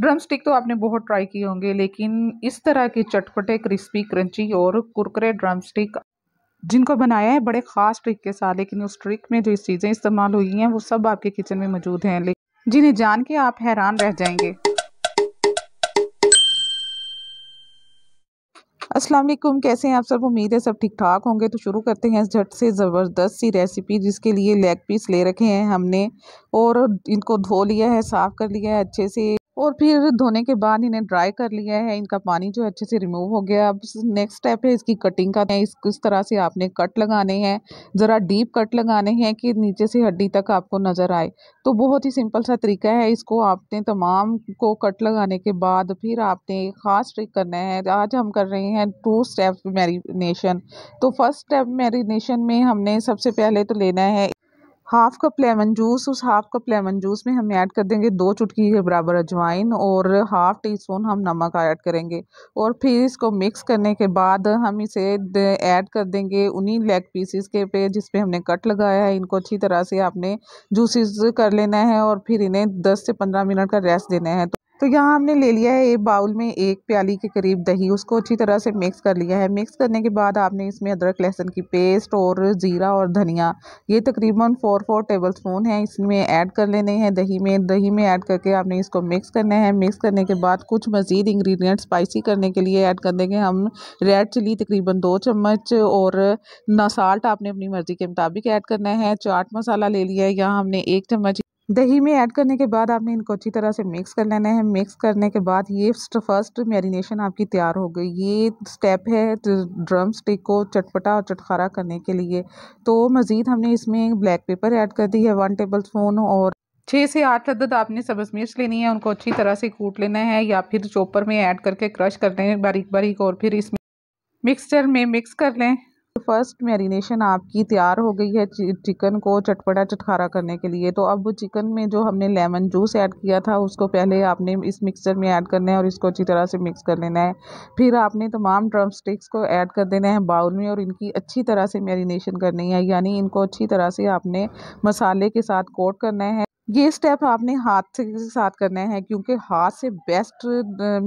drum stick तो आपने बहुत ट्राई किए होंगे लेकिन इस तरह के चटपटे क्रिस्पी क्रंची और कुरकुरे ड्रम स्टिक जिनको बनाया है बड़े ख़ास ट्रिक के साथ लेकिन उस ट्रिक में जो चीज़ें इस्तेमाल हुई हैं वो सब आपके किचन में मौजूद हैं लेकिन जिन्हें जान के आप हैरान रह जाएंगे अस्सलाम वालेकुम कैसे हैं आप सब उम्मीद है सब ठीक ठाक होंगे तो शुरू करते हैं झट से ज़बरदस्त सी रेसिपी जिसके लिए लेग पीस ले रखे हैं हमने और इनको धो लिया है साफ़ कर लिया है अच्छे से और फिर धोने के बाद इन्हें ड्राई कर लिया है इनका पानी जो अच्छे से रिमूव हो गया अब नेक्स्ट स्टेप है इसकी कटिंग का इस किस तरह से आपने कट लगाने हैं ज़रा डीप कट लगाने हैं कि नीचे से हड्डी तक आपको नज़र आए तो बहुत ही सिंपल सा तरीका है इसको आपने तमाम को कट लगाने के बाद फिर आपने एक ख़ास ट्रिक करना है आज हम कर रहे हैं टू स्टेप मैरिनेशन तो फर्स्ट स्टेप मैरिनेशन में हमने सबसे पहले तो लेना है हाफ़ कप लेमन जूस उस हाफ़ कप लेमन जूस में हम ऐड कर देंगे दो चुटकी के बराबर अजवाइन और हाफ़ टी स्पून हम नमक ऐड करेंगे और फिर इसको मिक्स करने के बाद हम इसे ऐड कर देंगे उन्हीं लेग पीसीस के पे जिस पे हमने कट लगाया है इनको अच्छी तरह से आपने जूसेस कर लेना है और फिर इन्हें 10 से 15 मिनट का रेस्ट देना है तो तो यहाँ हमने ले लिया है एक बाउल में एक प्याली के करीब दही उसको अच्छी तरह से मिक्स कर लिया है मिक्स करने के बाद आपने इसमें अदरक लहसुन की पेस्ट और ज़ीरा और धनिया ये तकरीबन फोर फोर टेबल स्पून है इसमें ऐड कर लेने हैं दही में दही में ऐड करके आपने इसको मिक्स करना है मिक्स करने के बाद कुछ मज़ीद इंग्रीडियंट स्पाइसी करने के लिए ऐड कर देंगे हम रेड चिली तकरीबन दो चम्मच और ना साल्ट आपने अपनी मर्ज़ी के मुताबिक ऐड करना है चाट मसाला ले लिया है यहाँ हमने एक चम्मच दही में ऐड करने के बाद आपने इनको अच्छी तरह से मिक्स कर लेना है मिक्स करने के बाद ये फर्स्ट मैरिनेशन आपकी तैयार हो गई ये स्टेप है ड्रम स्टिक को चटपटा और चटखारा करने के लिए तो मज़ीद हमने इसमें ब्लैक पेपर ऐड कर दी है वन टेबल स्पून और छः से आठ अदद आपने सब्ज़ मिर्च लेनी है उनको अच्छी तरह से कूट लेना है या फिर चोपर में ऐड करके क्रश कर लें बारीक बारीक और फिर इसमें मिक्सचर में मिक्स कर लें फर्स्ट मैरिनेशन आपकी तैयार हो गई है चिकन को चटपटा चटखारा करने के लिए तो अब चिकन में जो हमने लेमन जूस ऐड किया था उसको पहले आपने इस मिक्सचर में ऐड करना है और इसको अच्छी तरह से मिक्स कर लेना है फिर आपने तमाम ड्रम स्टिक्स को ऐड कर देना है बाउल में और इनकी अच्छी तरह से मैरिनेशन करनी है यानी इनको अच्छी तरह से आपने मसाले के साथ कोट करना है ये स्टेप आपने हाथ से साथ करना है क्योंकि हाथ से बेस्ट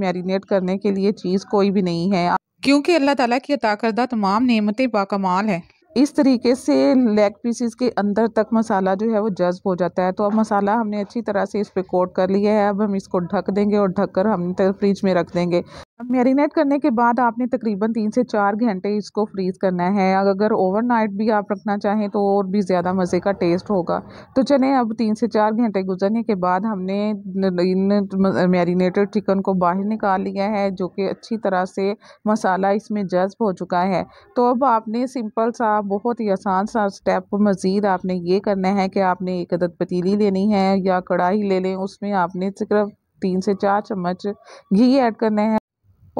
मैरिनेट करने के लिए चीज़ कोई भी नहीं है क्योंकि अल्लाह ताला की अता करदा तमाम नियमतें बाकमाल हैं इस तरीके से लेग पीसीस के अंदर तक मसाला जो है वो जज्ब हो जाता है तो अब मसाला हमने अच्छी तरह से इस पर कोट कर लिया है अब हम इसको ढक देंगे और ढक कर हम फ्रिज में रख देंगे मैरिनेट करने के बाद आपने तकरीबन तीन से चार घंटे इसको फ्रीज़ करना है अगर ओवरनाइट भी आप रखना चाहें तो और भी ज़्यादा मज़े का टेस्ट होगा तो चलें अब तीन से चार घंटे गुजरने के बाद हमने इन मैरिनेटेड चिकन को बाहर निकाल लिया है जो कि अच्छी तरह से मसाला इसमें जज्ब हो चुका है तो अब आपने सिंपल सा बहुत ही आसान सा स्टेप मज़ीद आपने ये करना है कि आपने एक अदद पतीली लेनी है या कढ़ाई ले लें उसमें आपने सिर्फ तीन से चार चम्मच घी ऐड करना है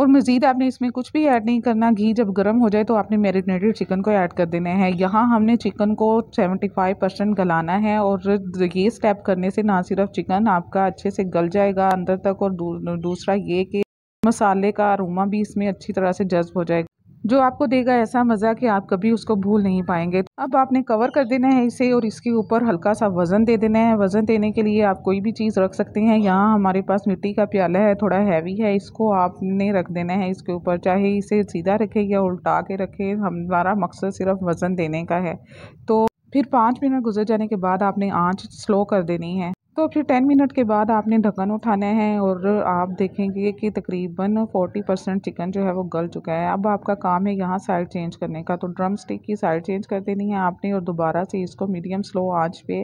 और मज़ीद आपने इसमें कुछ भी ऐड नहीं करना घी जब गर्म हो जाए तो आपने मेरीनेटेड चिकन को ऐड कर देना है यहाँ हमने चिकन को 75 परसेंट गलाना है और ये स्टेप करने से ना सिर्फ चिकन आपका अच्छे से गल जाएगा अंदर तक और दूसरा ये कि मसाले का अरोमा भी इसमें अच्छी तरह से जज्ब हो जाएगा जो आपको देगा ऐसा मज़ा कि आप कभी उसको भूल नहीं पाएंगे अब आपने कवर कर देना है इसे और इसके ऊपर हल्का सा वज़न दे देना है वज़न देने के लिए आप कोई भी चीज़ रख सकते हैं यहाँ हमारे पास मिट्टी का प्याला है थोड़ा हैवी है इसको आपने रख देना है इसके ऊपर चाहे इसे सीधा रखें या उल्टा के रखें हमारा मकसद सिर्फ वज़न देने का है तो फिर पाँच मिनट गुजर जाने के बाद आपने आँच स्लो कर देनी है तो फिर टेन मिनट के बाद आपने ढक्कन उठाना है और आप देखेंगे कि तकरीबन फोर्टी परसेंट चिकन जो है वो गल चुका है अब आपका काम है यहाँ साइड चेंज करने का तो ड्रम स्टिक की साइड चेंज कर देनी है आपने और दोबारा से इसको मीडियम स्लो आंच पे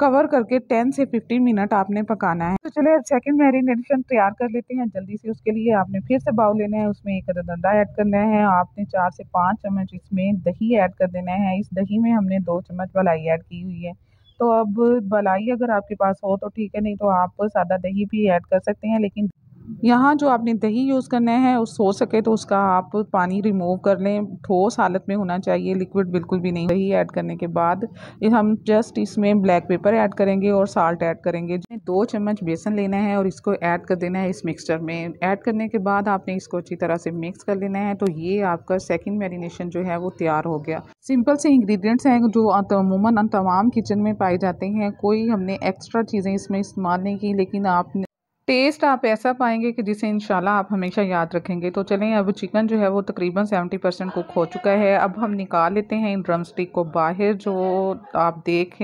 कवर करके 10 से 15 मिनट आपने पकाना है तो चलिए सेकंड मैरिनेशन तैयार कर लेते हैं जल्दी से उसके लिए आपने फिर से बाउल लेना है उसमें एक अंडा ऐड करना है आपने चार से पाँच चम्मच इसमें दही ऐड कर देना है इस दही में हमने दो चम्मच मलाई ऐड की हुई है तो अब बलाई अगर आपके पास हो तो ठीक है नहीं तो आप सादा दही भी ऐड कर सकते हैं लेकिन यहाँ जो आपने दही यूज़ करना है उस हो सके तो उसका आप पानी रिमूव कर लें ठोस हालत में होना चाहिए लिक्विड बिल्कुल भी नहीं दही ऐड करने के बाद हम जस्ट इसमें ब्लैक पेपर ऐड करेंगे और साल्ट ऐड करेंगे दो चम्मच बेसन लेना है और इसको ऐड कर देना है इस मिक्सचर में ऐड करने के बाद आपने इसको अच्छी तरह से मिक्स कर लेना है तो ये आपका सेकेंड मेरीनेशन जो है वो तैयार हो गया सिंपल से इंग्रीडियंट्स हैं जो अमूमन तमाम किचन में पाए जाते हैं कोई हमने एक्स्ट्रा चीज़ें इसमें इस्तेमाल नहीं की लेकिन आपने टेस्ट आप ऐसा पाएंगे कि जिसे इंशाल्लाह आप हमेशा याद रखेंगे तो चलें अब चिकन जो है वो तकरीबन सेवेंटी परसेंट कुक हो चुका है अब हम निकाल लेते हैं इन ड्रम स्टिक को बाहर जो आप देख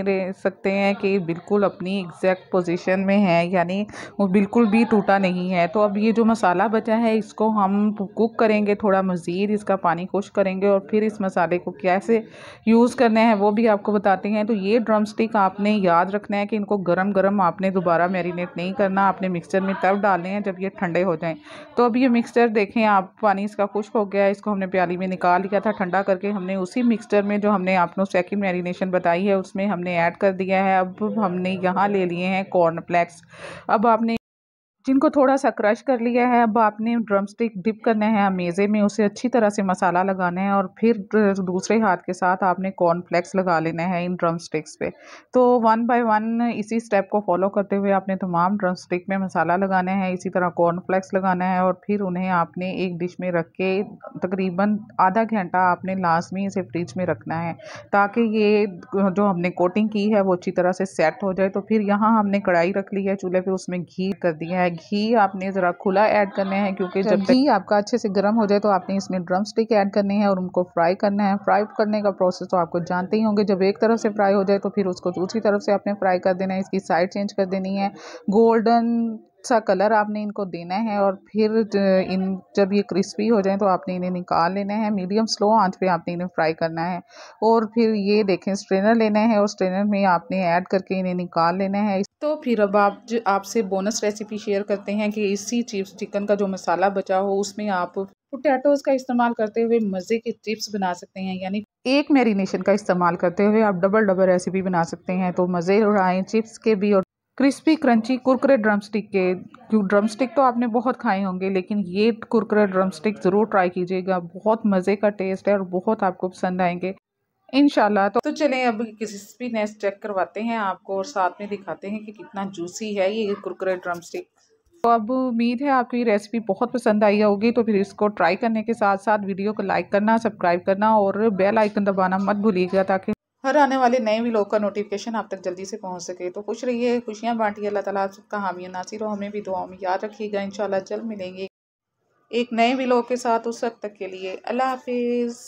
सकते हैं कि बिल्कुल अपनी एग्जैक्ट पोजीशन में है यानी वो बिल्कुल भी टूटा नहीं है तो अब ये जो मसाला बचा है इसको हम कुक करेंगे थोड़ा मज़ीद इसका पानी खुश करेंगे और फिर इस मसाले को कैसे यूज़ करना है वो भी आपको बताते हैं तो ये ड्रम स्टिक आपने याद रखना है कि इनको गर्म गर्म आपने दोबारा मेरीनेट नहीं करना आपने मिक्सर मिक्सचर में तब डालने हैं जब ये ठंडे हो जाएं तो अब ये मिक्सचर देखें आप पानी इसका खुश्क हो गया है इसको हमने प्याली में निकाल लिया था ठंडा करके हमने उसी मिक्सचर में जो हमने आपको सेकंड मैरिनेशन बताई है उसमें हमने ऐड कर दिया है अब हमने यहाँ ले लिए हैं कॉर्नफ्लैक्स अब आपने जिनको थोड़ा सा क्रश कर लिया है अब आपने ड्रम स्टिक डिप करने हैं मेज़े में उसे अच्छी तरह से मसाला लगाना है और फिर दूसरे हाथ के साथ आपने कॉर्नफ्लेक्स लगा लेना है इन ड्रम स्टिक्स पे तो वन बाय वन इसी स्टेप को फॉलो करते हुए आपने तमाम ड्रम स्टिक में मसाला लगाना है इसी तरह कॉर्नफ्लेक्स लगाना है और फिर उन्हें आपने एक डिश में रख के तकरीबन आधा घंटा आपने लाजमी इसे फ्रिज में रखना है ताकि ये जो हमने कोटिंग की है वो अच्छी तरह से सेट हो जाए तो फिर यहाँ हमने कढ़ाई रख ली है चूल्हे पर उसमें घी कर दिया है घी आपने ज़रा खुला ऐड करना है क्योंकि अच्छा, जब घी आपका अच्छे से गर्म हो जाए तो आपने इसमें ड्रम स्टिक ऐड करने हैं और उनको फ्राई करना है फ्राई करने का प्रोसेस तो आपको जानते ही होंगे जब एक तरफ से फ्राई हो जाए तो फिर उसको दूसरी तरफ से आपने फ्राई कर देना है इसकी साइड चेंज कर देनी है गोल्डन सा अच्छा कलर आपने इनको देना है और फिर इन जब ये क्रिस्पी हो जाए तो आपने इन्हें निकाल लेना है मीडियम स्लो आंच पे आपने इन्हें फ्राई करना है और फिर ये देखें स्ट्रेनर लेना है और स्ट्रेनर में आपने ऐड करके इन्हें निकाल लेना है तो फिर अब आप आपसे बोनस रेसिपी शेयर करते हैं कि इसी चिप्स चिकन का जो मसाला बचा हो उसमें आप पोटैटोज़ का इस्तेमाल करते हुए मज़े के चिप्स बना सकते हैं यानी एक मेरीनेशन का इस्तेमाल करते हुए आप डबल डबल रेसिपी बना सकते हैं तो मज़े उड़ाएँ चिप्स के भी और क्रिस्पी क्रंची कुरकुरे ड्रमस्टिक के ड्रमस्टिक तो आपने बहुत खाए होंगे लेकिन ये कुरकुरे ड्रमस्टिक ज़रूर ट्राई कीजिएगा बहुत मज़े का टेस्ट है और बहुत आपको पसंद आएंगे इन तो, तो चलें अब क्रिस्पीनेस चेक करवाते हैं आपको और साथ में दिखाते हैं कि कितना जूसी है ये कुरकुरे ड्रमस्टिक तो अब उम्मीद है आपकी रेसिपी बहुत पसंद आई होगी तो फिर इसको ट्राई करने के साथ साथ वीडियो को लाइक करना सब्सक्राइब करना और बेल आइकन दबाना मत भूलिएगा ताकि हर आने वाले नए व्लॉग का नोटिफिकेशन आप तक जल्दी से पहुंच सके तो खुश रहिए खुशियां बांटिए अल्लाह ताला आप सबका हामी नासिर हो हमें भी दुआओं में याद रखिएगा इंशाल्लाह जल्द मिलेंगे एक नए व्लॉग के साथ उस वक्त तक के लिए अल्लाह हाफिज़